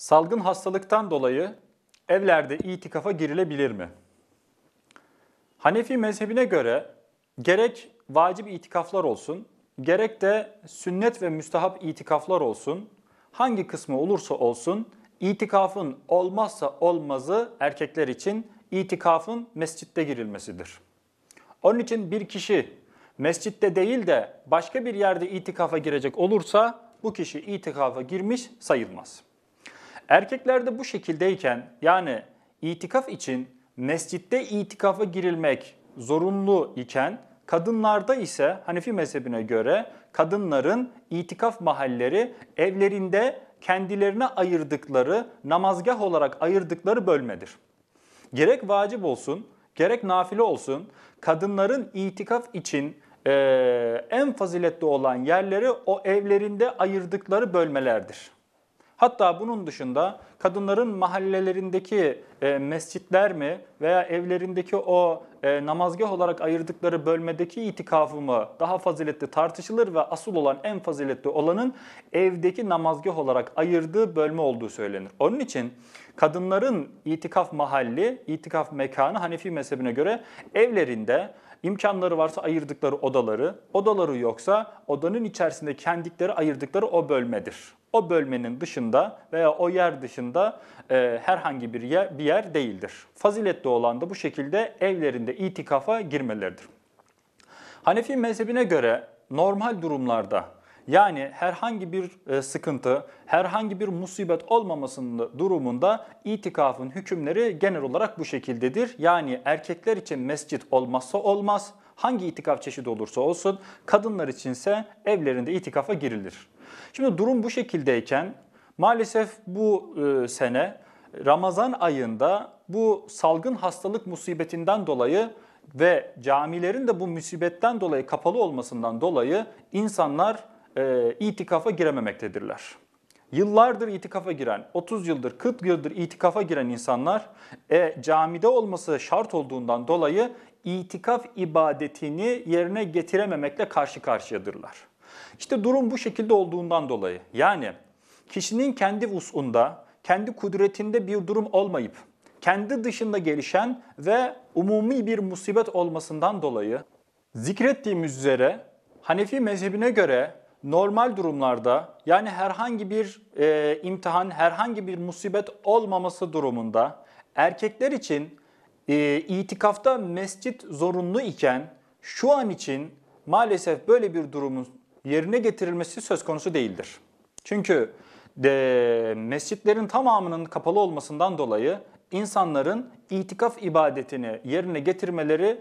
Salgın hastalıktan dolayı evlerde itikafa girilebilir mi? Hanefi mezhebine göre gerek vacip itikaflar olsun, gerek de sünnet ve müstahap itikaflar olsun, hangi kısmı olursa olsun itikafın olmazsa olmazı erkekler için itikafın mescitte girilmesidir. Onun için bir kişi mescitte değil de başka bir yerde itikafa girecek olursa bu kişi itikafa girmiş sayılmaz.'' Erkeklerde bu şekildeyken yani itikaf için mescitte itikafa girilmek zorunlu iken kadınlarda ise Hanefi mezhebine göre kadınların itikaf mahalleri evlerinde kendilerine ayırdıkları, namazgah olarak ayırdıkları bölmedir. Gerek vacip olsun, gerek nafile olsun kadınların itikaf için e, en faziletli olan yerleri o evlerinde ayırdıkları bölmelerdir. Hatta bunun dışında kadınların mahallelerindeki e, mescitler mi veya evlerindeki o e, namazgah olarak ayırdıkları bölmedeki itikafı mı daha faziletli tartışılır ve asıl olan en faziletli olanın evdeki namazgah olarak ayırdığı bölme olduğu söylenir. Onun için kadınların itikaf mahalli, itikaf mekanı Hanefi mezhebine göre evlerinde imkanları varsa ayırdıkları odaları, odaları yoksa odanın içerisinde kendikleri ayırdıkları o bölmedir. O bölmenin dışında veya o yer dışında e, herhangi bir yer, bir yer değildir. Faziletli olan da bu şekilde evlerinde itikafa girmeleridir. Hanefi mezhebine göre normal durumlarda yani herhangi bir e, sıkıntı, herhangi bir musibet olmamasının durumunda itikafın hükümleri genel olarak bu şekildedir. Yani erkekler için mescit olmazsa olmaz, hangi itikaf çeşidi olursa olsun, kadınlar içinse evlerinde itikafa girilir. Şimdi durum bu şekildeyken maalesef bu e, sene Ramazan ayında bu salgın hastalık musibetinden dolayı ve camilerin de bu musibetten dolayı kapalı olmasından dolayı insanlar e, itikafa girememektedirler. Yıllardır itikafa giren, 30 yıldır, 40 yıldır itikafa giren insanlar e, camide olması şart olduğundan dolayı itikaf ibadetini yerine getirememekle karşı karşıyadırlar. İşte durum bu şekilde olduğundan dolayı yani kişinin kendi usunda, kendi kudretinde bir durum olmayıp kendi dışında gelişen ve umumi bir musibet olmasından dolayı zikrettiğimiz üzere Hanefi mezhebine göre normal durumlarda yani herhangi bir e, imtihan, herhangi bir musibet olmaması durumunda erkekler için e, itikafta mescit zorunlu iken şu an için maalesef böyle bir durumun yerine getirilmesi söz konusu değildir. Çünkü de, mescitlerin tamamının kapalı olmasından dolayı insanların itikaf ibadetini yerine getirmeleri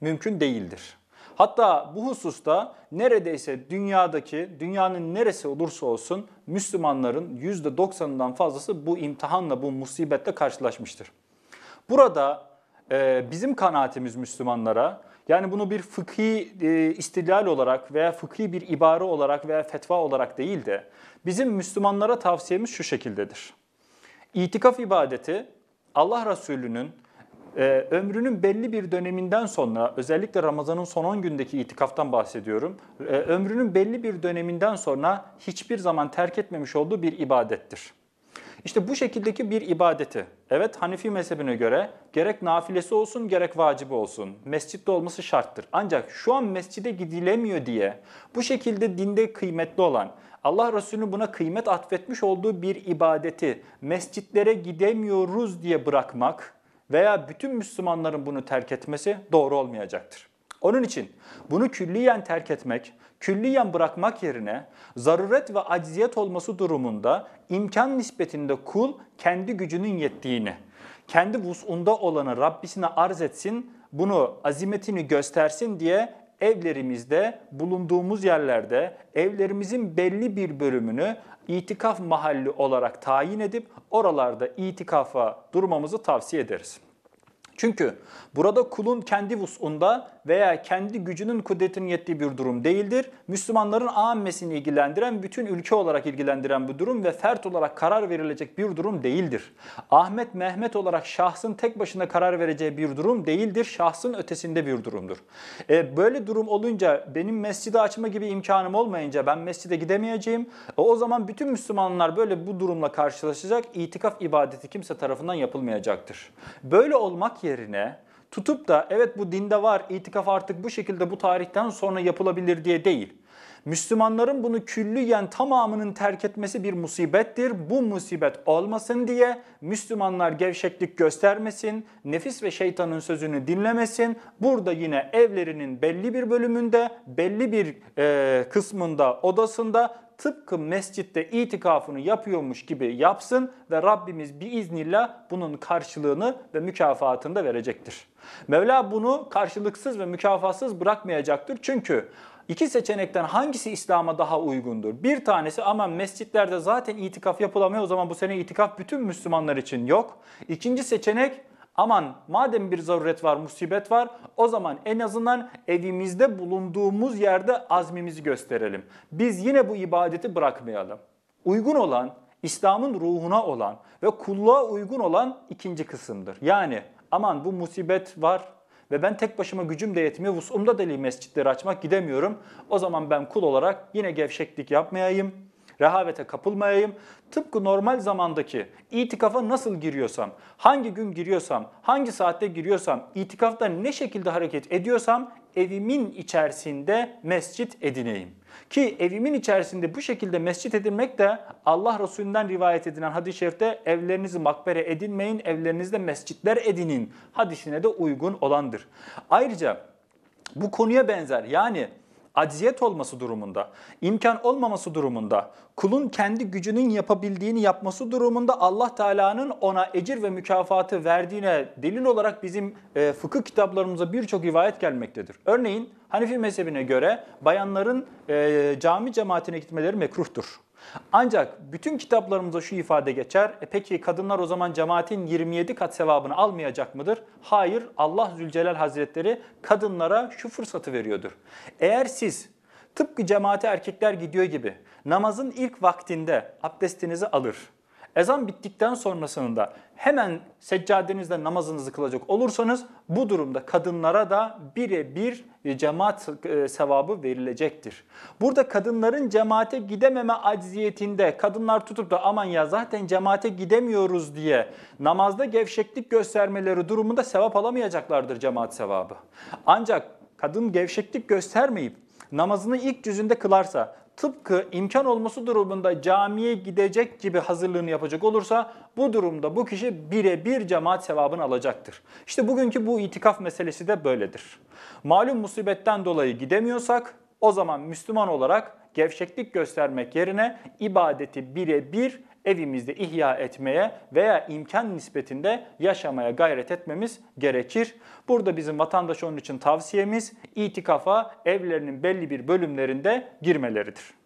mümkün değildir. Hatta bu hususta neredeyse dünyadaki, dünyanın neresi olursa olsun Müslümanların %90'ından fazlası bu imtihanla, bu musibette karşılaşmıştır. Burada e, bizim kanaatimiz Müslümanlara, yani bunu bir fıkhi e, istilal olarak veya fıkhi bir ibare olarak veya fetva olarak değil de bizim Müslümanlara tavsiyemiz şu şekildedir. İtikaf ibadeti Allah Resulü'nün e, ömrünün belli bir döneminden sonra özellikle Ramazan'ın son 10 gündeki itikaftan bahsediyorum. E, ömrünün belli bir döneminden sonra hiçbir zaman terk etmemiş olduğu bir ibadettir. İşte bu şekildeki bir ibadeti, evet Hanefi mezhebine göre gerek nafilesi olsun gerek vacibi olsun, mescitte olması şarttır. Ancak şu an mescide gidilemiyor diye bu şekilde dinde kıymetli olan, Allah Resulü buna kıymet atfetmiş olduğu bir ibadeti mescitlere gidemiyoruz diye bırakmak, veya bütün Müslümanların bunu terk etmesi doğru olmayacaktır. Onun için bunu külliyen terk etmek, külliyen bırakmak yerine zaruret ve acziyet olması durumunda imkan nispetinde kul kendi gücünün yettiğini, kendi vusunda olanı Rabbisine arz etsin, bunu azimetini göstersin diye evlerimizde, bulunduğumuz yerlerde evlerimizin belli bir bölümünü itikaf mahalli olarak tayin edip oralarda itikafa durmamızı tavsiye ederiz. Çünkü burada kulun kendi vusunda veya kendi gücünün kudretinin yettiği bir durum değildir. Müslümanların ammesini ilgilendiren, bütün ülke olarak ilgilendiren bu durum ve fert olarak karar verilecek bir durum değildir. Ahmet Mehmet olarak şahsın tek başına karar vereceği bir durum değildir. Şahsın ötesinde bir durumdur. E, böyle durum olunca benim mescidi açma gibi imkanım olmayınca ben mescide gidemeyeceğim. E, o zaman bütün Müslümanlar böyle bu durumla karşılaşacak. İtikaf ibadeti kimse tarafından yapılmayacaktır. Böyle olmak yerine tutup da evet bu dinde var itikaf artık bu şekilde bu tarihten sonra yapılabilir diye değil. Müslümanların bunu külliyen tamamının terk etmesi bir musibettir. Bu musibet olmasın diye Müslümanlar gevşeklik göstermesin, nefis ve şeytanın sözünü dinlemesin. Burada yine evlerinin belli bir bölümünde, belli bir e, kısmında, odasında tıpkı mescitte itikafını yapıyormuş gibi yapsın ve Rabbimiz bir biiznillah bunun karşılığını ve mükafatını da verecektir. Mevla bunu karşılıksız ve mükafatsız bırakmayacaktır. Çünkü İki seçenekten hangisi İslam'a daha uygundur? Bir tanesi ama mescitlerde zaten itikaf yapılamıyor o zaman bu sene itikaf bütün Müslümanlar için yok. İkinci seçenek aman madem bir zaruret var, musibet var o zaman en azından evimizde bulunduğumuz yerde azmimizi gösterelim. Biz yine bu ibadeti bırakmayalım. Uygun olan, İslam'ın ruhuna olan ve kulluğa uygun olan ikinci kısımdır. Yani aman bu musibet var, ve ben tek başıma gücüm de yetmiyor, vusumda deli mescitleri açmak gidemiyorum. O zaman ben kul olarak yine gevşeklik yapmayayım rehavete kapılmayayım. Tıpkı normal zamandaki itikafa nasıl giriyorsam, hangi gün giriyorsam, hangi saatte giriyorsam, itikafta ne şekilde hareket ediyorsam evimin içerisinde mescit edineyim. Ki evimin içerisinde bu şekilde mescit edinmek de Allah Resulü'nden rivayet edilen hadis-i şerifte evlerinizi makbere edinmeyin, evlerinizde mescitler edinin hadisine de uygun olandır. Ayrıca bu konuya benzer yani acziyet olması durumunda, imkan olmaması durumunda, kulun kendi gücünün yapabildiğini yapması durumunda Allah Teala'nın ona ecir ve mükafatı verdiğine delil olarak bizim e, fıkıh kitaplarımıza birçok rivayet gelmektedir. Örneğin Hanefi mezhebine göre bayanların e, cami cemaatine gitmeleri mekruhtur. Ancak bütün kitaplarımızda şu ifade geçer. E peki kadınlar o zaman cemaatin 27 kat sevabını almayacak mıdır? Hayır Allah Zülcelal Hazretleri kadınlara şu fırsatı veriyordur. Eğer siz tıpkı cemaate erkekler gidiyor gibi namazın ilk vaktinde abdestinizi alır. Ezan bittikten sonrasında hemen seccadenizle namazınızı kılacak olursanız bu durumda kadınlara da birebir cemaat e, sevabı verilecektir. Burada kadınların cemaate gidememe acziyetinde kadınlar tutup da aman ya zaten cemaate gidemiyoruz diye namazda gevşeklik göstermeleri durumunda sevap alamayacaklardır cemaat sevabı. Ancak kadın gevşeklik göstermeyip namazını ilk cüzünde kılarsa, tıpkı imkan olması durumunda camiye gidecek gibi hazırlığını yapacak olursa bu durumda bu kişi birebir cemaat sevabını alacaktır. İşte bugünkü bu itikaf meselesi de böyledir. Malum musibetten dolayı gidemiyorsak o zaman Müslüman olarak gevşeklik göstermek yerine ibadeti birebir evimizde ihya etmeye veya imkan nispetinde yaşamaya gayret etmemiz gerekir. Burada bizim vatandaş onun için tavsiyemiz itikafa evlerinin belli bir bölümlerinde girmeleridir.